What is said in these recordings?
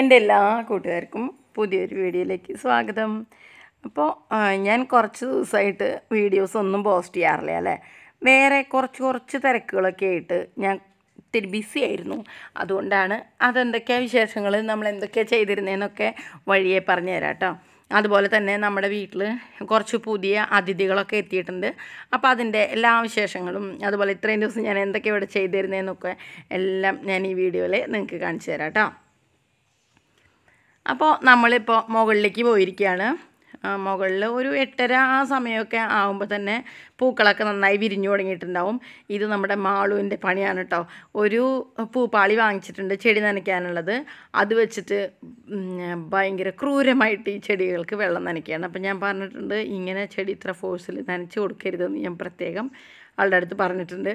എൻ്റെ എല്ലാ കൂട്ടുകാർക്കും പുതിയൊരു വീഡിയോയിലേക്ക് സ്വാഗതം അപ്പോൾ ഞാൻ കുറച്ച് ദിവസമായിട്ട് വീഡിയോസ് ഒന്നും പോസ്റ്റ് ചെയ്യാറില്ല അല്ലേ വേറെ കുറച്ച് കുറച്ച് തിരക്കുകളൊക്കെ ആയിട്ട് ഞാൻ ഇത്തിരി ബിസി ആയിരുന്നു അതുകൊണ്ടാണ് അതെന്തൊക്കെയാണ് വിശേഷങ്ങൾ നമ്മൾ എന്തൊക്കെയാണ് ചെയ്തിരുന്നതെന്നൊക്കെ വഴിയെ പറഞ്ഞു തരാം കേട്ടോ അതുപോലെ തന്നെ നമ്മുടെ വീട്ടിൽ കുറച്ച് പുതിയ അതിഥികളൊക്കെ എത്തിയിട്ടുണ്ട് അപ്പോൾ അതിൻ്റെ എല്ലാ വിശേഷങ്ങളും അതുപോലെ ഇത്രയും ദിവസം ഞാൻ എന്തൊക്കെ ഇവിടെ ചെയ്തിരുന്നതെന്നൊക്കെ എല്ലാം ഞാൻ ഈ വീഡിയോയിൽ നിങ്ങൾക്ക് കാണിച്ചു തരാം കേട്ടോ അപ്പോൾ നമ്മളിപ്പോൾ മുകളിലേക്ക് പോയിരിക്കുകയാണ് മുകളിൽ ഒരു എട്ടര ആ സമയമൊക്കെ ആകുമ്പോൾ തന്നെ പൂക്കളൊക്കെ നന്നായി വിരിഞ്ഞു തുടങ്ങിയിട്ടുണ്ടാവും ഇത് നമ്മുടെ മാളുവിൻ്റെ പണിയാണ് കേട്ടോ ഒരു പൂപ്പാളി വാങ്ങിച്ചിട്ടുണ്ട് ചെടി നനയ്ക്കാനുള്ളത് അത് വെച്ചിട്ട് ഭയങ്കര ക്രൂരമായിട്ട് ഈ ചെടികൾക്ക് വെള്ളം നനയ്ക്കുകയാണ് അപ്പം ഞാൻ പറഞ്ഞിട്ടുണ്ട് ഇങ്ങനെ ചെടി ഇത്ര ഫോഴ്സിൽ നനച്ച് കൊടുക്കരുതെന്ന് ഞാൻ പ്രത്യേകം ആളുടെ അടുത്ത് പറഞ്ഞിട്ടുണ്ട്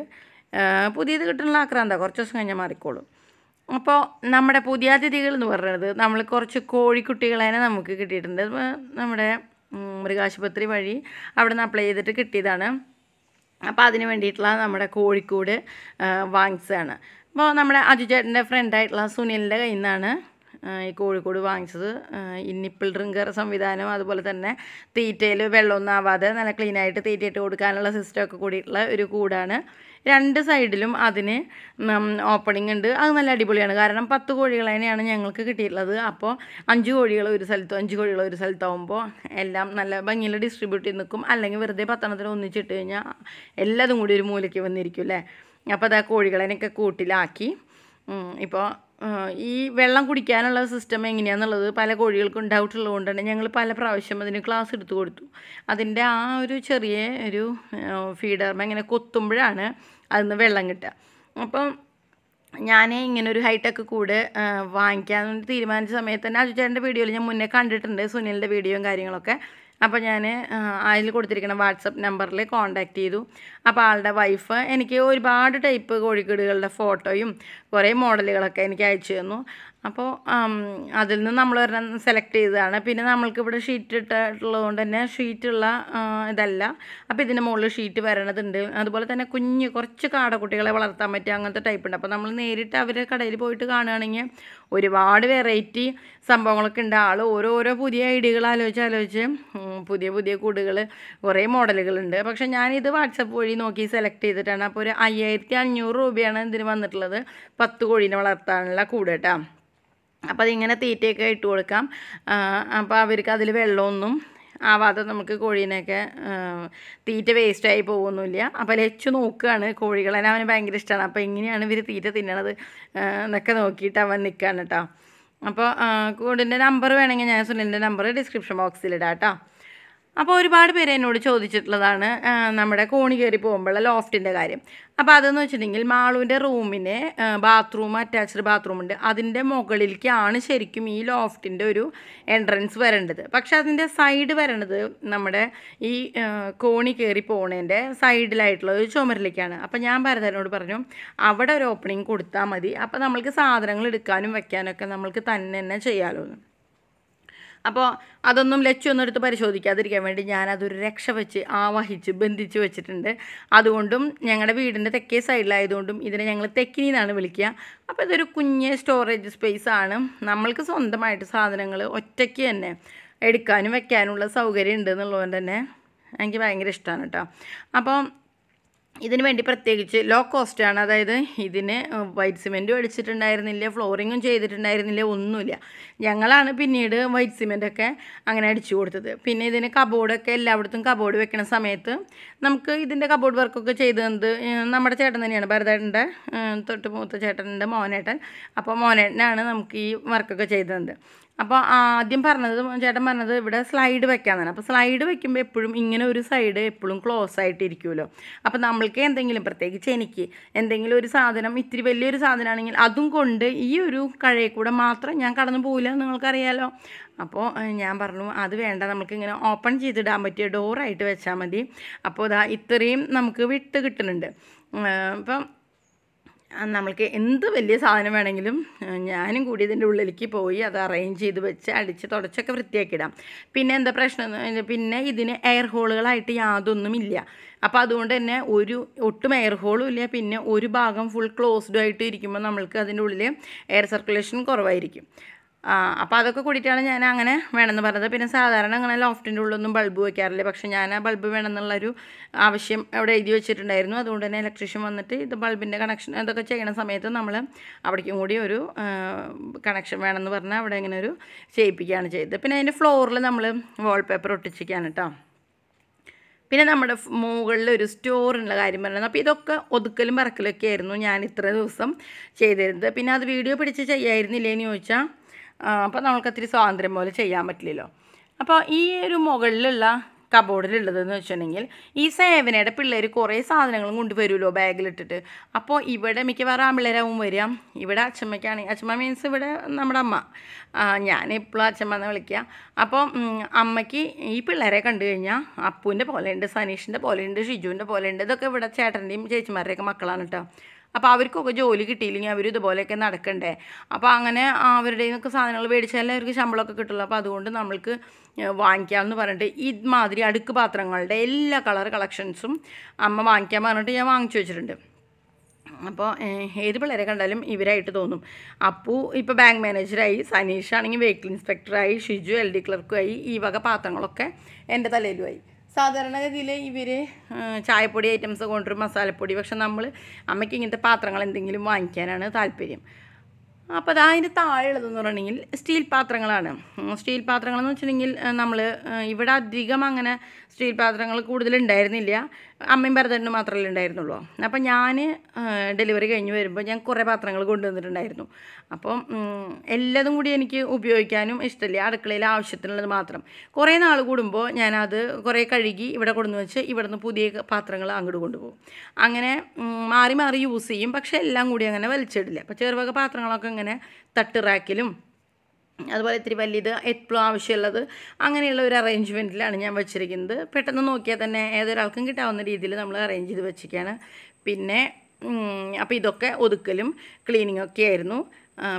പുതിയത് കിട്ടുന്ന ആക്രാന്ത കുറച്ച് ദിവസം കഴിഞ്ഞാൽ മാറിക്കോളും അപ്പോൾ നമ്മുടെ പുതിയ അതിഥികൾ എന്ന് പറയുന്നത് നമ്മൾ കുറച്ച് കോഴിക്കുട്ടികളെ നമുക്ക് കിട്ടിയിട്ടുണ്ട് നമ്മുടെ മൃഗാശുപത്രി വഴി അവിടെ നിന്ന് അപ്ലൈ ചെയ്തിട്ട് കിട്ടിയതാണ് അപ്പോൾ അതിന് വേണ്ടിയിട്ടുള്ള നമ്മുടെ കോഴിക്കോട് വാങ്ങിച്ചതാണ് അപ്പോൾ നമ്മുടെ അജു ചേട്ടൻ്റെ ഫ്രണ്ടായിട്ടുള്ള സുനിലിൻ്റെ കയ്യിൽ നിന്നാണ് ഈ കോഴിക്കോട് വാങ്ങിച്ചത് ഇന്നിപ്പിൾ ഡ്രിങ്കർ സംവിധാനം അതുപോലെ തന്നെ തീറ്റയിൽ വെള്ളമൊന്നും ആവാതെ നല്ല ക്ലീനായിട്ട് തീറ്റയിട്ട് കൊടുക്കാനുള്ള സിസ്റ്റമൊക്കെ കൂടിയിട്ടുള്ള ഒരു കൂടാണ് രണ്ട് സൈഡിലും അതിന് ഓപ്പണിംഗ് ഉണ്ട് അത് നല്ല അടിപൊളിയാണ് കാരണം പത്ത് കോഴികൾ തന്നെയാണ് ഞങ്ങൾക്ക് കിട്ടിയിട്ടുള്ളത് അപ്പോൾ അഞ്ച് കോഴികൾ ഒരു സ്ഥലത്തും അഞ്ച് കോഴികൾ ഒരു സ്ഥലത്താവുമ്പോൾ എല്ലാം നല്ല ഭംഗിയിൽ ഡിസ്ട്രിബ്യൂട്ട് ചെയ്ത് നിൽക്കും അല്ലെങ്കിൽ വെറുതെ പത്തണത്തിന് ഒന്നിച്ചിട്ട് കഴിഞ്ഞാൽ എല്ലാതും കൂടി ഒരു മൂലയ്ക്ക് വന്നിരിക്കും അല്ലേ അപ്പോൾ അത് ആ കോഴികളെയൊക്കെ കൂട്ടിലാക്കി ഇപ്പോൾ ഈ വെള്ളം കുടിക്കാനുള്ള സിസ്റ്റം എങ്ങനെയാണെന്നുള്ളത് പല കോഴികൾക്കും ഡൗട്ട് ഉള്ളതുകൊണ്ടാണ് ഞങ്ങൾ പല പ്രാവശ്യം അതിന് ക്ലാസ് എടുത്തു കൊടുത്തു അതിൻ്റെ ആ ഒരു ചെറിയ ഒരു ഫീഡർ ഇങ്ങനെ കൊത്തുമ്പോഴാണ് നിന്ന് വെള്ളം കിട്ടുക അപ്പം ഞാൻ ഇങ്ങനെ ഒരു ഹൈടെക് കൂടെ വാങ്ങിക്കാൻ തീരുമാനിച്ച സമയത്ത് തന്നെ അജുചേട്ടൻ്റെ വീഡിയോയിൽ ഞാൻ മുന്നേ കണ്ടിട്ടുണ്ട് സുനിലിൻ്റെ വീഡിയോയും കാര്യങ്ങളൊക്കെ അപ്പോൾ ഞാൻ അതിൽ കൊടുത്തിരിക്കുന്ന വാട്സപ്പ് നമ്പറിൽ കോൺടാക്റ്റ് ചെയ്തു അപ്പോൾ ആളുടെ വൈഫ് എനിക്ക് ഒരുപാട് ടൈപ്പ് കോഴിക്കീടുകളുടെ ഫോട്ടോയും കുറേ മോഡലുകളൊക്കെ എനിക്ക് അയച്ചു തന്നു അപ്പോൾ അതിൽ നിന്ന് നമ്മൾ ഒരെണ്ണം സെലക്ട് ചെയ്തതാണ് പിന്നെ നമ്മൾക്ക് ഇവിടെ ഷീറ്റ് കൊണ്ട് തന്നെ ഷീറ്റുള്ള ഇതല്ല അപ്പോൾ ഇതിൻ്റെ മുകളിൽ ഷീറ്റ് വരണതുണ്ട് അതുപോലെ തന്നെ കുഞ്ഞ് കുറച്ച് കാടക്കുട്ടികളെ വളർത്താൻ പറ്റുക അങ്ങനത്തെ ടൈപ്പ് ഉണ്ട് അപ്പോൾ നമ്മൾ നേരിട്ട് അവരെ കടയിൽ പോയിട്ട് കാണുകയാണെങ്കിൽ ഒരുപാട് വെറൈറ്റി സംഭവങ്ങളൊക്കെ ഉണ്ട് ആൾ ഓരോരോ പുതിയ ഐഡിയകൾ ആലോചിച്ച് ആലോചിച്ച് പുതിയ പുതിയ കൂടുകൾ കുറേ മോഡലുകളുണ്ട് പക്ഷേ ഞാനിത് വാട്സപ്പ് വഴി നോക്കി സെലക്ട് ചെയ്തിട്ടാണ് അപ്പോൾ ഒരു അയ്യായിരത്തി അഞ്ഞൂറ് രൂപയാണ് ഇതിന് വന്നിട്ടുള്ളത് പത്ത് കോഴീനെ വളർത്താനുള്ള കൂട് കേട്ടോ അപ്പോൾ അതിങ്ങനെ തീറ്റയൊക്കെ ഇട്ട് കൊടുക്കാം അപ്പോൾ അവർക്ക് അതിൽ വെള്ളമൊന്നും ആവാതെ നമുക്ക് കോഴീനെയൊക്കെ തീറ്റ വേസ്റ്റായി പോകുന്നില്ല അപ്പോൾ ലച്ചു നോക്കുകയാണ് കോഴികളെ അവന് ഭയങ്കര ഇഷ്ടമാണ് അപ്പോൾ ഇങ്ങനെയാണ് ഇവർ തീറ്റ തിന്നണത് എന്നൊക്കെ നോക്കിയിട്ട് അവൻ നിൽക്കാൻ കേട്ടോ അപ്പോൾ കൂടിൻ്റെ നമ്പർ വേണമെങ്കിൽ ഞാൻ സുനിലിൻ്റെ നമ്പർ ഡിസ്ക്രിപ്ഷൻ ബോക്സിൽ ഇടാം കേട്ടോ അപ്പോൾ ഒരുപാട് പേര് എന്നോട് ചോദിച്ചിട്ടുള്ളതാണ് നമ്മുടെ കോണി കയറി പോകുമ്പോഴുള്ള ലോഫ്റ്റിൻ്റെ കാര്യം അപ്പോൾ അതെന്ന് വെച്ചിട്ടുണ്ടെങ്കിൽ മാളുവിൻ്റെ റൂമിന് ബാത്റൂം അറ്റാച്ച്ഡ് ബാത്റൂം ഉണ്ട് അതിൻ്റെ മുകളിലേക്കാണ് ശരിക്കും ഈ ലോഫ്റ്റിൻ്റെ ഒരു എൻട്രൻസ് വരേണ്ടത് പക്ഷെ അതിൻ്റെ സൈഡ് വരേണ്ടത് നമ്മുടെ ഈ കോണി കയറി പോകുന്നതിൻ്റെ സൈഡിലായിട്ടുള്ള ഒരു ചുമരിലേക്കാണ് അപ്പോൾ ഞാൻ ഭരതനോട് പറഞ്ഞു അവിടെ ഒരു ഓപ്പണിംഗ് കൊടുത്താൽ മതി അപ്പോൾ നമ്മൾക്ക് സാധനങ്ങൾ എടുക്കാനും വെക്കാനൊക്കെ നമ്മൾക്ക് തന്നെ തന്നെ ചെയ്യാമല്ലോ അപ്പോൾ അതൊന്നും ലച്ചൊന്നും എടുത്ത് പരിശോധിക്കാതിരിക്കാൻ വേണ്ടി ഞാനതൊരു രക്ഷ വെച്ച് ആവാഹിച്ച് ബന്ധിച്ച് വെച്ചിട്ടുണ്ട് അതുകൊണ്ടും ഞങ്ങളുടെ വീടിൻ്റെ തെക്കേ സൈഡിലായതുകൊണ്ടും ഇതിനെ ഞങ്ങൾ തെക്കിനി എന്നാണ് വിളിക്കുക അപ്പോൾ ഇതൊരു കുഞ്ഞ് സ്റ്റോറേജ് സ്പേസ് ആണ് നമ്മൾക്ക് സ്വന്തമായിട്ട് സാധനങ്ങൾ ഒറ്റയ്ക്ക് തന്നെ എടുക്കാനും വെക്കാനുള്ള സൗകര്യം ഉണ്ട് എന്നുള്ളതുകൊണ്ട് തന്നെ എനിക്ക് ഭയങ്കര ഇഷ്ടമാണ് കേട്ടോ അപ്പം ഇതിന് വേണ്ടി പ്രത്യേകിച്ച് ലോ കോസ്റ്റാണ് അതായത് ഇതിന് വൈറ്റ് സിമെൻറ്റും അടിച്ചിട്ടുണ്ടായിരുന്നില്ല ഫ്ലോറിങ്ങും ചെയ്തിട്ടുണ്ടായിരുന്നില്ല ഒന്നുമില്ല ഞങ്ങളാണ് പിന്നീട് വൈറ്റ് സിമെൻറ്റൊക്കെ അങ്ങനെ അടിച്ചു കൊടുത്തത് പിന്നെ ഇതിന് കബോർഡൊക്കെ എല്ലായിടത്തും കബോർഡ് വെക്കുന്ന സമയത്ത് നമുക്ക് ഇതിൻ്റെ കബോർഡ് വർക്കൊക്കെ ചെയ്ത് തന്നത് നമ്മുടെ ചേട്ടൻ തന്നെയാണ് ഭരതേട്ടൻ്റെ തൊട്ട് മൂത്ത ചേട്ടൻ്റെ മോനേട്ടൻ അപ്പോൾ മോനേട്ടനാണ് നമുക്ക് ഈ വർക്കൊക്കെ ചെയ്ത് തന്നത് അപ്പോൾ ആദ്യം പറഞ്ഞത് ചേട്ടൻ പറഞ്ഞത് ഇവിടെ സ്ലൈഡ് വെക്കാമെന്നാണ് അപ്പോൾ സ്ലൈഡ് വെക്കുമ്പോൾ എപ്പോഴും ഇങ്ങനെ ഒരു സൈഡ് എപ്പോഴും ക്ലോസ് ആയിട്ടിരിക്കുമല്ലോ അപ്പോൾ നമ്മൾക്ക് എന്തെങ്കിലും പ്രത്യേകിച്ച് എനിക്ക് എന്തെങ്കിലും ഒരു സാധനം ഇത്തിരി വലിയൊരു സാധനമാണെങ്കിൽ അതും കൊണ്ട് ഈ ഒരു കഴയെ കൂടെ മാത്രം ഞാൻ കടന്നു പോകില്ല നിങ്ങൾക്കറിയാലോ അപ്പോൾ ഞാൻ പറഞ്ഞു അത് വേണ്ട ഇങ്ങനെ ഓപ്പൺ ചെയ്തിടാൻ പറ്റിയ ഡോറായിട്ട് വെച്ചാൽ മതി അപ്പോൾ ഇതാ ഇത്രയും നമുക്ക് വിട്ട് കിട്ടുന്നുണ്ട് അപ്പം നമ്മൾക്ക് എന്ത് വലിയ സാധനം വേണമെങ്കിലും ഞാനും കൂടി ഇതിൻ്റെ ഉള്ളിലേക്ക് പോയി അത് അറേഞ്ച് ചെയ്ത് വെച്ച് അടിച്ച് തുടച്ചൊക്കെ വൃത്തിയാക്കിയിടാം പിന്നെ എന്താ പ്രശ്നം പിന്നെ ഇതിന് എയർ ഹോളുകളായിട്ട് യാതൊന്നുമില്ല അപ്പോൾ അതുകൊണ്ട് തന്നെ ഒരു ഒട്ടും എയർ ഹോളും ഇല്ല പിന്നെ ഒരു ഭാഗം ഫുൾ ക്ലോസ്ഡ് ആയിട്ട് ഇരിക്കുമ്പോൾ നമ്മൾക്ക് അതിൻ്റെ ഉള്ളിൽ എയർ സർക്കുലേഷൻ കുറവായിരിക്കും അപ്പോൾ അതൊക്കെ കൂടിയിട്ടാണ് ഞാൻ അങ്ങനെ വേണമെന്ന് പറഞ്ഞത് പിന്നെ സാധാരണ അങ്ങനെ ലോഫ്റ്റിൻ്റെ ഉള്ളൊന്നും ബൾബ് വയ്ക്കാറില്ല പക്ഷേ ഞാൻ ആ ബൾബ് വേണമെന്നുള്ളൊരു ആവശ്യം അവിടെ എഴുതി വെച്ചിട്ടുണ്ടായിരുന്നു അതുകൊണ്ട് തന്നെ ഇലക്ട്രീഷ്യൻ വന്നിട്ട് ഇത് ബൾബിൻ്റെ കണക്ഷൻ അതൊക്കെ ചെയ്യണ സമയത്ത് നമ്മൾ അവിടേക്കും കൂടി ഒരു കണക്ഷൻ വേണമെന്ന് പറഞ്ഞാൽ അവിടെ ഇങ്ങനെ ഒരു ചെയ്യിപ്പിക്കുകയാണ് ചെയ്തത് പിന്നെ അതിൻ്റെ ഫ്ലോറിൽ നമ്മൾ വാൾപേപ്പർ ഒട്ടിച്ചിരിക്കുകയാണ് കേട്ടോ പിന്നെ നമ്മുടെ മുകളിൽ ഒരു സ്റ്റോറിനുള്ള കാര്യം പറയുന്നത് അപ്പോൾ ഇതൊക്കെ ഒതുക്കലും പറക്കലൊക്കെ ആയിരുന്നു ഞാൻ ഇത്ര ദിവസം ചെയ്തിരുന്നത് പിന്നെ അത് വീഡിയോ പിടിച്ച് ചെയ്യായിരുന്നില്ലേ എന്ന് ചോദിച്ചാൽ അപ്പോൾ നമുക്കത്തിരി സ്വാതന്ത്ര്യം പോലെ ചെയ്യാൻ പറ്റില്ലല്ലോ അപ്പോൾ ഈ ഒരു മുകളിലുള്ള കബോർഡിലുള്ളതെന്ന് വെച്ചിട്ടുണ്ടെങ്കിൽ ഈ സേവനയുടെ പിള്ളേർ കുറേ സാധനങ്ങളും കൊണ്ടുവരുമല്ലോ ബാഗിലിട്ടിട്ട് അപ്പോൾ ഇവിടെ മിക്കവാറും ആമ്പിള്ളേരാവും വരിക ഇവിടെ അച്ഛമ്മയ്ക്കാണെങ്കിൽ അച്ഛമ്മ മീൻസ് ഇവിടെ നമ്മുടെ അമ്മ ഞാൻ എപ്പോഴും അച്ഛമ്മ എന്ന് വിളിക്കുക അപ്പോൾ അമ്മയ്ക്ക് ഈ പിള്ളേരെ കണ്ടു കഴിഞ്ഞാൽ അപ്പൂൻ്റെ പോലെയുണ്ട് സനീഷിൻ്റെ പോലെയുണ്ട് ഷിജുവിൻ്റെ പോലെയുണ്ട് ഇതൊക്കെ ഇവിടെ ചേട്ടൻ്റെയും ചേച്ചിമാരുടെയൊക്കെ മക്കളാണ് കേട്ടോ അപ്പോൾ അവർക്കൊക്കെ ജോലി കിട്ടിയില്ലെങ്കിൽ അവർ ഇതുപോലെയൊക്കെ നടക്കണ്ടേ അപ്പോൾ അങ്ങനെ അവരുടെ നിന്നൊക്കെ സാധനങ്ങൾ മേടിച്ചാലേ അവർക്ക് ശമ്പളമൊക്കെ കിട്ടുള്ളൂ അപ്പോൾ അതുകൊണ്ട് നമ്മൾക്ക് വാങ്ങിക്കാമെന്ന് പറഞ്ഞിട്ട് ഇതുമാതിരി അടുക്ക് പാത്രങ്ങളുടെ എല്ലാ കളർ കളക്ഷൻസും അമ്മ വാങ്ങിക്കാൻ പറഞ്ഞിട്ട് ഞാൻ വാങ്ങിച്ചു വെച്ചിട്ടുണ്ട് അപ്പോൾ ഏത് പിള്ളേരെ കണ്ടാലും ഇവരായിട്ട് തോന്നും അപ്പു ഇപ്പോൾ ബാങ്ക് മാനേജറായി സനീഷ് ആണെങ്കിൽ വെഹിക്കിൾ ഇൻസ്പെക്ടറായി ഷിജു എൽ ഡി ക്ലർക്കുമായി ഈ വക പാത്രങ്ങളൊക്കെ എൻ്റെ തലയിലുമായി സാധാരണഗതിയിൽ ഇവർ ചായപ്പൊടി ഐറ്റംസ് കൊണ്ടുവരും മസാലപ്പൊടി പക്ഷെ നമ്മൾ അമ്മയ്ക്ക് ഇങ്ങനത്തെ പാത്രങ്ങൾ എന്തെങ്കിലും വാങ്ങിക്കാനാണ് താല്പര്യം അപ്പോൾ അതതിൻ്റെ അതിൻ്റെ താഴെയുള്ളതെന്ന് പറഞ്ഞിട്ടുണ്ടെങ്കിൽ സ്റ്റീൽ പാത്രങ്ങളാണ് സ്റ്റീൽ പാത്രങ്ങളെന്ന് വെച്ചിട്ടുണ്ടെങ്കിൽ നമ്മൾ ഇവിടെ അധികം അങ്ങനെ സ്റ്റീൽ പാത്രങ്ങൾ കൂടുതലുണ്ടായിരുന്നില്ല അമ്മയും ഭരതനും മാത്രമല്ലേ ഉണ്ടായിരുന്നുള്ളൂ അപ്പം ഞാൻ ഡെലിവറി കഴിഞ്ഞ് വരുമ്പോൾ ഞാൻ കുറേ പാത്രങ്ങൾ കൊണ്ടുവന്നിട്ടുണ്ടായിരുന്നു അപ്പം എല്ലാതും കൂടി എനിക്ക് ഉപയോഗിക്കാനും ഇഷ്ടമില്ല അടുക്കളയിൽ ആവശ്യത്തിനുള്ളത് മാത്രം കുറേ നാൾ കൂടുമ്പോൾ ഞാനത് കുറേ കഴുകി ഇവിടെ കൊണ്ടു വെച്ച് നിന്ന് പുതിയ പാത്രങ്ങൾ അങ്ങോട്ട് കൊണ്ടുപോകും അങ്ങനെ മാറി മാറി യൂസ് ചെയ്യും പക്ഷേ എല്ലാം കൂടി അങ്ങനെ വലിച്ചിടില്ല അപ്പോൾ ചെറുപക പാത്രങ്ങളൊക്കെ ഇങ്ങനെ തട്ട് റാക്കിലും അതുപോലെ ഇത്തിരി വലിയത് എപ്പോഴും ആവശ്യമുള്ളത് അങ്ങനെയുള്ള ഒരു അറേഞ്ച്മെൻറ്റിലാണ് ഞാൻ വെച്ചിരിക്കുന്നത് പെട്ടെന്ന് നോക്കിയാൽ തന്നെ ഏതൊരാൾക്കും കിട്ടാവുന്ന രീതിയിൽ നമ്മൾ അറേഞ്ച് ചെയ്ത് വെച്ചിരിക്കുകയാണ് പിന്നെ അപ്പോൾ ഇതൊക്കെ ഒതുക്കലും ക്ലീനിങ്ങും ഒക്കെ ആയിരുന്നു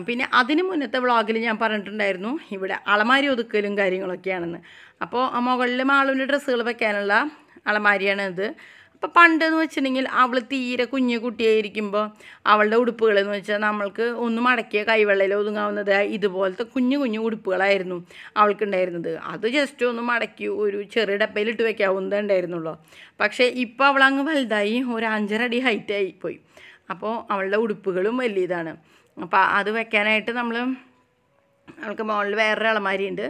പിന്നെ അതിന് മുന്നത്തെ വ്ളോഗിൽ ഞാൻ പറഞ്ഞിട്ടുണ്ടായിരുന്നു ഇവിടെ അളമാരി ഒതുക്കലും കാര്യങ്ങളൊക്കെയാണെന്ന് അപ്പോൾ മുകളിലും ആളുകളുടെ ഡ്രസ്സുകൾ വെക്കാനുള്ള അളമാരിയാണിത് ഇപ്പം പണ്ടെന്ന് വെച്ചിട്ടുണ്ടെങ്കിൽ അവൾ തീരെ കുഞ്ഞു കുട്ടിയായിരിക്കുമ്പോൾ അവളുടെ ഉടുപ്പുകളെന്ന് വെച്ചാൽ നമ്മൾക്ക് ഒന്ന് മടക്കിയ കൈവെള്ളയിൽ ഒതുങ്ങാവുന്നത് ഇതുപോലത്തെ കുഞ്ഞു കുഞ്ഞു ഉടുപ്പുകളായിരുന്നു അവൾക്കുണ്ടായിരുന്നത് അത് ജസ്റ്റ് ഒന്ന് മടക്കി ഒരു ചെറിയ ഡപ്പയിലിട്ട് വെക്കാവുന്നതേ ഉണ്ടായിരുന്നുള്ളൂ പക്ഷേ ഇപ്പോൾ അവൾ അങ്ങ് വലുതായി ഒരു അഞ്ചരടി ഹൈറ്റായി പോയി അപ്പോൾ അവളുടെ ഉടുപ്പുകളും വലിയ ഇതാണ് അപ്പോൾ അത് വെക്കാനായിട്ട് നമ്മൾ അവൾക്ക് മുകളിൽ വേറൊരു അളമാരിയുണ്ട്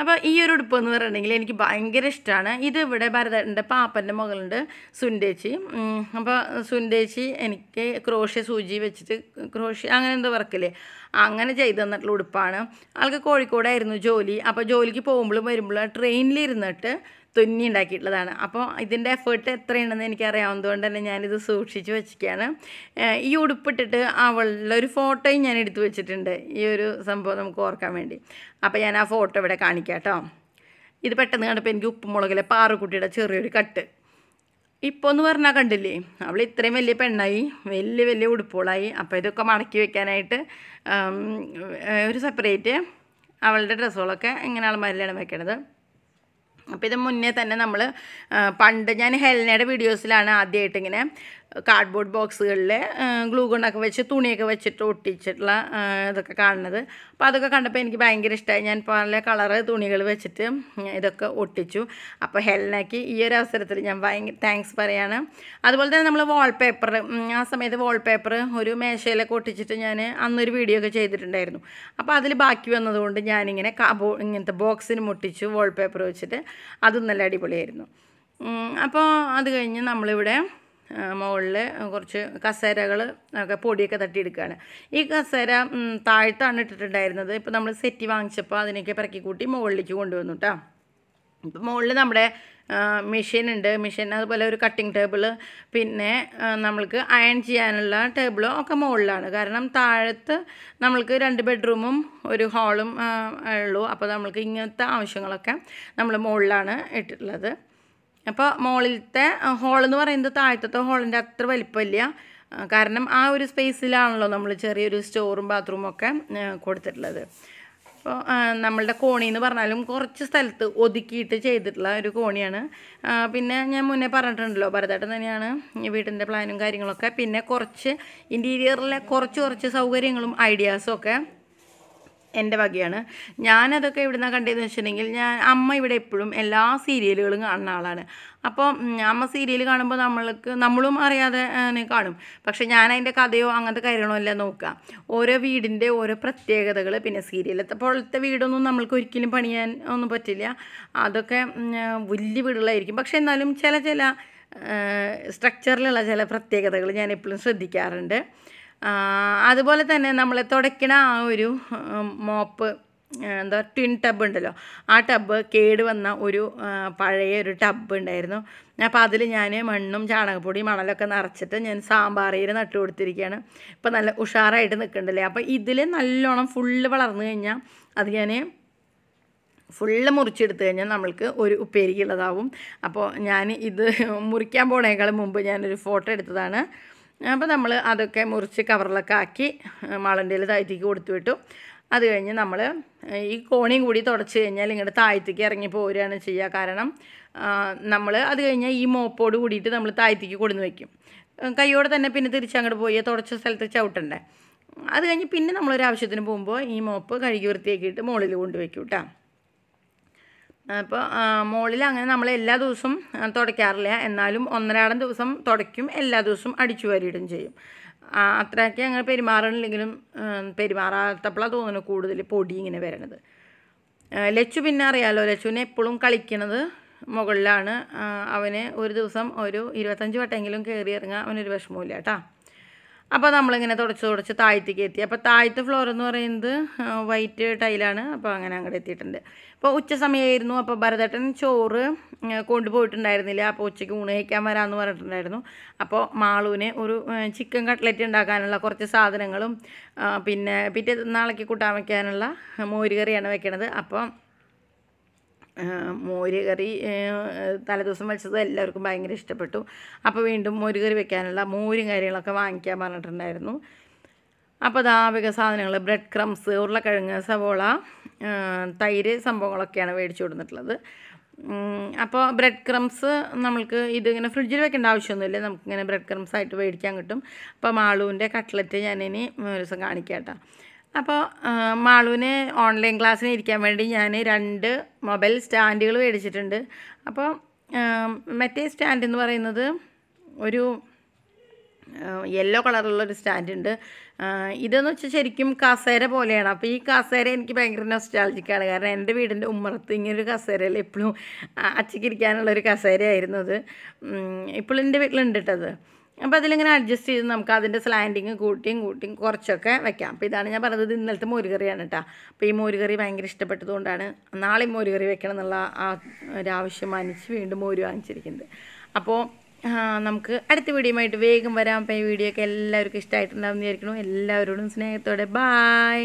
അപ്പോൾ ഈ ഒരു ഉടുപ്പ് എന്ന് പറഞ്ഞിട്ടുണ്ടെങ്കിൽ എനിക്ക് ഭയങ്കര ഇഷ്ടമാണ് ഇത് ഇവിടെ ഭരതൻ്റെ പാപ്പൻ്റെ മകളുണ്ട് സുൻഡേച്ചി അപ്പോൾ സുൻഡേച്ചി എനിക്ക് ക്രോഷ്യ സൂചി വെച്ചിട്ട് ക്രോഷ്യ അങ്ങനെ എന്തോ വർക്കില്ലേ അങ്ങനെ ചെയ്തു തന്നിട്ടുള്ള ഉടുപ്പാണ് ആൾക്ക് കോഴിക്കോടായിരുന്നു ജോലി അപ്പോൾ ജോലിക്ക് പോകുമ്പോഴും വരുമ്പോഴും ട്രെയിനിലിരുന്നിട്ട് തുന്നി ഉണ്ടാക്കിയിട്ടുള്ളതാണ് അപ്പോൾ ഇതിൻ്റെ എഫേർട്ട് എത്രയുണ്ടെന്ന് എനിക്കറിയാവുന്നതുകൊണ്ട് തന്നെ ഞാനിത് സൂക്ഷിച്ച് വെച്ചിരിക്കുകയാണ് ഈ ഉടുപ്പിട്ടിട്ട് അവളുടെ ഒരു ഫോട്ടോയും ഞാൻ എടുത്തു വെച്ചിട്ടുണ്ട് ഈ ഒരു സംഭവം നമുക്ക് ഓർക്കാൻ വേണ്ടി അപ്പോൾ ഞാൻ ആ ഫോട്ടോ ഇവിടെ കാണിക്കാം കേട്ടോ ഇത് പെട്ടെന്ന് കണ്ടപ്പോൾ എനിക്ക് ഉപ്പുമുളകിലെ പാറുക്കുട്ടിയുടെ ചെറിയൊരു കട്ട് ഇപ്പോൾ എന്ന് പറഞ്ഞാൽ കണ്ടില്ലേ അവൾ ഇത്രയും വലിയ പെണ്ണായി വലിയ വലിയ ഉടുപ്പുകളായി അപ്പോൾ ഇതൊക്കെ മടക്കി വെക്കാനായിട്ട് ഒരു സെപ്പറേറ്റ് അവളുടെ ഡ്രസ്സുകളൊക്കെ ഇങ്ങനെ അളമാരിലാണ് വയ്ക്കണത് അപ്പോൾ ഇത് മുന്നേ തന്നെ നമ്മൾ പണ്ട് ഞാൻ ഹെൽനയുടെ വീഡിയോസിലാണ് ആദ്യമായിട്ടിങ്ങനെ കാർഡ്ബോർഡ് ബോക്സുകളിലെ ഗ്ലൂ കൊണ്ടൊക്കെ വെച്ച് തുണിയൊക്കെ വെച്ചിട്ട് ഒട്ടിച്ചിട്ടുള്ള ഇതൊക്കെ കാണുന്നത് അപ്പോൾ അതൊക്കെ കണ്ടപ്പോൾ എനിക്ക് ഭയങ്കര ഇഷ്ടമായി ഞാൻ പല കളറ് തുണികൾ വെച്ചിട്ട് ഇതൊക്കെ ഒട്ടിച്ചു അപ്പോൾ ഹെൽനാക്കി ഈ ഒരു അവസരത്തിൽ ഞാൻ ഭയങ്കര താങ്ക്സ് പറയുകയാണ് അതുപോലെ തന്നെ നമ്മൾ വാൾപേപ്പർ ആ സമയത്ത് വാൾപേപ്പർ ഒരു മേശയിലൊക്കെ ഒട്ടിച്ചിട്ട് ഞാൻ അന്നൊരു വീഡിയോ ഒക്കെ ചെയ്തിട്ടുണ്ടായിരുന്നു അപ്പോൾ അതിൽ ബാക്കി വന്നതുകൊണ്ട് ഞാനിങ്ങനെ കബോ ഇങ്ങനത്തെ ബോക്സിന് മുട്ടിച്ചു വാൾപേപ്പർ വെച്ചിട്ട് അതും നല്ല അടിപൊളിയായിരുന്നു അപ്പോൾ അത് കഴിഞ്ഞ് നമ്മളിവിടെ മുകളിൽ കുറച്ച് കസേരകൾ ഒക്കെ പൊടിയൊക്കെ തട്ടിയെടുക്കുകയാണ് ഈ കസേര താഴ്ത്താണ് ഇട്ടിട്ടുണ്ടായിരുന്നത് ഇപ്പോൾ നമ്മൾ സെറ്റി വാങ്ങിച്ചപ്പോൾ അതിനൊക്കെ പിറക്കി കൂട്ടി മുകളിലേക്ക് കൊണ്ടുവന്നു കേട്ടോ ഇപ്പം മുകളിൽ നമ്മുടെ മെഷീൻ ഉണ്ട് മെഷീൻ അതുപോലെ ഒരു കട്ടിങ് ടേബിൾ പിന്നെ നമ്മൾക്ക് അയൺ ചെയ്യാനുള്ള ടേബിളും ഒക്കെ മുകളിലാണ് കാരണം താഴത്ത് നമ്മൾക്ക് രണ്ട് ബെഡ്റൂമും ഒരു ഹാളും ഉള്ളൂ അപ്പോൾ നമ്മൾക്ക് ഇങ്ങനത്തെ ആവശ്യങ്ങളൊക്കെ നമ്മൾ മുകളിലാണ് ഇട്ടിട്ടുള്ളത് അപ്പോൾ മുകളിലത്തെ ഹോൾ എന്ന് പറയുന്നത് താഴത്തെ ഹോളിൻ്റെ അത്ര വലിപ്പമില്ല കാരണം ആ ഒരു സ്പേസിലാണല്ലോ നമ്മൾ ചെറിയൊരു സ്റ്റോറും ബാത്റൂമും ഒക്കെ കൊടുത്തിട്ടുള്ളത് അപ്പോൾ നമ്മളുടെ കോണി എന്ന് പറഞ്ഞാലും കുറച്ച് സ്ഥലത്ത് ഒതുക്കിയിട്ട് ചെയ്തിട്ടുള്ള ഒരു കോണിയാണ് പിന്നെ ഞാൻ മുന്നേ പറഞ്ഞിട്ടുണ്ടല്ലോ ഭരതാട്ടം തന്നെയാണ് വീട്ടിൻ്റെ പ്ലാനും കാര്യങ്ങളൊക്കെ പിന്നെ കുറച്ച് ഇൻറ്റീരിയറിലെ കുറച്ച് കുറച്ച് സൗകര്യങ്ങളും ഐഡിയാസും ഒക്കെ എൻ്റെ വകയാണ് ഞാനതൊക്കെ ഇവിടുന്ന് കണ്ടതെന്ന് വെച്ചിട്ടുണ്ടെങ്കിൽ ഞാൻ അമ്മ ഇവിടെ എപ്പോഴും എല്ലാ സീരിയലുകളും കാണുന്ന ആളാണ് അപ്പോൾ അമ്മ സീരിയൽ കാണുമ്പോൾ നമ്മൾക്ക് നമ്മളും അറിയാതെ കാണും പക്ഷേ ഞാൻ അതിൻ്റെ കഥയോ അങ്ങനത്തെ കാര്യങ്ങളോ എല്ലാം നോക്കുക ഓരോ വീടിൻ്റെ ഓരോ പ്രത്യേകതകൾ പിന്നെ സീരിയലത്തെ പോലത്തെ വീടൊന്നും നമ്മൾക്ക് ഒരിക്കലും പണിയാൻ ഒന്നും പറ്റില്ല അതൊക്കെ വലിയ വീടുകളായിരിക്കും പക്ഷേ എന്നാലും ചില ചില സ്ട്രക്ചറിലുള്ള ചില പ്രത്യേകതകൾ ഞാൻ എപ്പോഴും ശ്രദ്ധിക്കാറുണ്ട് അതുപോലെ തന്നെ നമ്മൾ തുടയ്ക്കണ ആ ഒരു മോപ്പ് എന്താ ട്വിൻ ടബ് ഉണ്ടല്ലോ ആ ടബ് കേട് വന്ന ഒരു പഴയ ഒരു ടബ് ഉണ്ടായിരുന്നു അപ്പോൾ അതിൽ ഞാൻ മണ്ണും ചാണകപ്പൊടിയും മണലൊക്കെ നിറച്ചിട്ട് ഞാൻ സാമ്പാറയിൽ നട്ടു കൊടുത്തിരിക്കുകയാണ് ഇപ്പോൾ നല്ല ഉഷാറായിട്ട് നിൽക്കണ്ടല്ലേ അപ്പോൾ ഇതിൽ നല്ലോണം ഫുള്ള് വളർന്നു കഴിഞ്ഞാൽ അത് ഞാൻ ഫുള്ള് മുറിച്ചെടുത്ത് കഴിഞ്ഞാൽ നമ്മൾക്ക് ഒരു ഉപ്പേരിക്കുള്ളതാവും അപ്പോൾ ഞാൻ ഇത് മുറിക്കാൻ പോണേക്കാളും മുമ്പ് ഞാനൊരു ഫോട്ടോ എടുത്തതാണ് അപ്പോൾ നമ്മൾ അതൊക്കെ മുറിച്ച് കവറിലൊക്കെ ആക്കി മാളൻ്റെയിൽ താഴ്ത്തിക്ക് കൊടുത്തു വിട്ടു അത് കഴിഞ്ഞ് നമ്മൾ ഈ കോണിയും കൂടി തുടച്ച് കഴിഞ്ഞാൽ ഇങ്ങോട്ട് താഴ്ത്തിക്ക് ഇറങ്ങി പോരുകയാണ് ചെയ്യുക കാരണം നമ്മൾ അത് കഴിഞ്ഞാൽ ഈ മോപ്പോട് കൂടിയിട്ട് നമ്മൾ താഴ്ത്തിക്ക് കൊടുന്ന് വയ്ക്കും കൈയോടെ തന്നെ പിന്നെ തിരിച്ച് അങ്ങോട്ട് പോയി തുടച്ച സ്ഥലത്ത് ചവിട്ടണ്ടേ അത് കഴിഞ്ഞ് പിന്നെ നമ്മളൊരു ആവശ്യത്തിന് പോകുമ്പോൾ ഈ മോപ്പ് കഴുകി വൃത്തിയാക്കിയിട്ട് മുകളിൽ കൊണ്ടുവയ്ക്കും കേട്ടോ അപ്പോൾ മുകളിൽ അങ്ങനെ നമ്മൾ എല്ലാ ദിവസവും തുടയ്ക്കാറില്ല എന്നാലും ഒന്നരാടം ദിവസം തുടയ്ക്കും എല്ലാ ദിവസവും അടിച്ചു വരിയിടും ചെയ്യും അത്രയൊക്കെ അങ്ങനെ പെരുമാറണില്ലെങ്കിലും പെരുമാറാത്തപ്പോഴാണ് തോന്നുന്നു കൂടുതൽ പൊടി ഇങ്ങനെ വരണത് ലച്ചു പിന്നെ അറിയാമല്ലോ ലച്ചുവിനെ എപ്പോഴും കളിക്കണത് മുകളിലാണ് അവന് ഒരു ദിവസം ഒരു ഇരുപത്തഞ്ച് വട്ടമെങ്കിലും കയറി ഇറങ്ങാൻ അവനൊരു വിഷമമില്ല കേട്ടോ അപ്പോൾ നമ്മളിങ്ങനെ തുടച്ച് തുടച്ച് താഴത്തേക്ക് എത്തി അപ്പോൾ താഴത്തെ ഫ്ലോർ എന്ന് പറയുന്നത് വൈറ്റ് ടൈലാണ് അപ്പോൾ അങ്ങനെ അങ്ങോട്ട് എത്തിയിട്ടുണ്ട് അപ്പോൾ ഉച്ച സമയമായിരുന്നു അപ്പോൾ ഭരതേട്ടൻ ചോറ് കൊണ്ടുപോയിട്ടുണ്ടായിരുന്നില്ല അപ്പോൾ ഉച്ചയ്ക്ക് ഊണ് കഴിക്കാൻ വരാമെന്ന് പറഞ്ഞിട്ടുണ്ടായിരുന്നു അപ്പോൾ മാളുവിന് ഒരു ചിക്കൻ കട്ട്ലറ്റ് ഉണ്ടാക്കാനുള്ള കുറച്ച് സാധനങ്ങളും പിന്നെ പിറ്റേ നാളേക്ക് കൂട്ടാൻ വയ്ക്കാനുള്ള മോരുകറിയാണ് വെക്കണത് അപ്പോൾ മോര് കറി തലേദിവസം വെച്ചത് എല്ലാവർക്കും ഭയങ്കര ഇഷ്ടപ്പെട്ടു അപ്പോൾ വീണ്ടും മോര് കറി വെക്കാനുള്ള മോരും കാര്യങ്ങളൊക്കെ വാങ്ങിക്കാൻ പറഞ്ഞിട്ടുണ്ടായിരുന്നു അപ്പോൾ ദാവിക സാധനങ്ങൾ ബ്രെഡ് ക്രംസ് ഉരുളക്കിഴങ്ങ് സവോള തൈര് സംഭവങ്ങളൊക്കെയാണ് മേടിച്ചു കൊടുത്തിട്ടുള്ളത് അപ്പോൾ ബ്രെഡ് ക്രംസ് നമ്മൾക്ക് ഇതിങ്ങനെ ഫ്രിഡ്ജിൽ വെക്കേണ്ട ആവശ്യമൊന്നുമില്ല നമുക്കിങ്ങനെ ബ്രെഡ് ക്രംസ് ആയിട്ട് മേടിക്കാൻ കിട്ടും അപ്പോൾ മാളൂൻ്റെ കട്ട്ലറ്റ് ഞാനിനി ഒരു ദിവസം കാണിക്കാം കേട്ടോ അപ്പോൾ മാളുവിന് ഓൺലൈൻ ക്ലാസ്സിന് ഇരിക്കാൻ വേണ്ടി ഞാൻ രണ്ട് മൊബൈൽ സ്റ്റാൻഡുകൾ മേടിച്ചിട്ടുണ്ട് അപ്പോൾ മറ്റേ സ്റ്റാൻഡ് എന്ന് പറയുന്നത് ഒരു യെല്ലോ കളറിലുള്ളൊരു സ്റ്റാൻഡുണ്ട് ഇതെന്ന് വെച്ചാൽ ശരിക്കും കസേര പോലെയാണ് അപ്പോൾ ഈ കസേര എനിക്ക് ഭയങ്കര നൊസ്റ്റാൾജിക്കാണ് കാരണം എൻ്റെ വീടിൻ്റെ ഉമ്മറത്ത് ഇങ്ങനൊരു കസേരയിൽ എപ്പോഴും അച്ചക്കിരിക്കാനുള്ളൊരു കസേരയായിരുന്നു അത് ഇപ്പോഴും എൻ്റെ വീട്ടിലുണ്ട് കേട്ടത് അപ്പോൾ അതിലിങ്ങനെ അഡ്ജസ്റ്റ് ചെയ്ത് നമുക്ക് അതിൻ്റെ സ്ലാൻഡിങ് കൂട്ടിയും കൂട്ടിയും കുറച്ചൊക്കെ വെക്കാം അപ്പോൾ ഇതാണ് ഞാൻ പറഞ്ഞത് ഇന്നലത്തെ മോരുകറിയാണ് കേട്ടോ അപ്പോൾ ഈ മോരുകറി ഭയങ്കര ഇഷ്ടപ്പെട്ടതുകൊണ്ടാണ് നാളെ മോരുകറി വെക്കണം എന്നുള്ള ആ ഒരു ആവശ്യം മാനിച്ച് വീണ്ടും മോര് വാങ്ങിച്ചിരിക്കുന്നത് അപ്പോൾ നമുക്ക് അടുത്ത വീഡിയോയുമായിട്ട് വേഗം വരാം അപ്പോൾ ഈ വീഡിയോ ഒക്കെ എല്ലാവർക്കും ഇഷ്ടമായിട്ടുണ്ടാവും വിചാരിക്കണം എല്ലാവരോടും സ്നേഹത്തോടെ ബായ്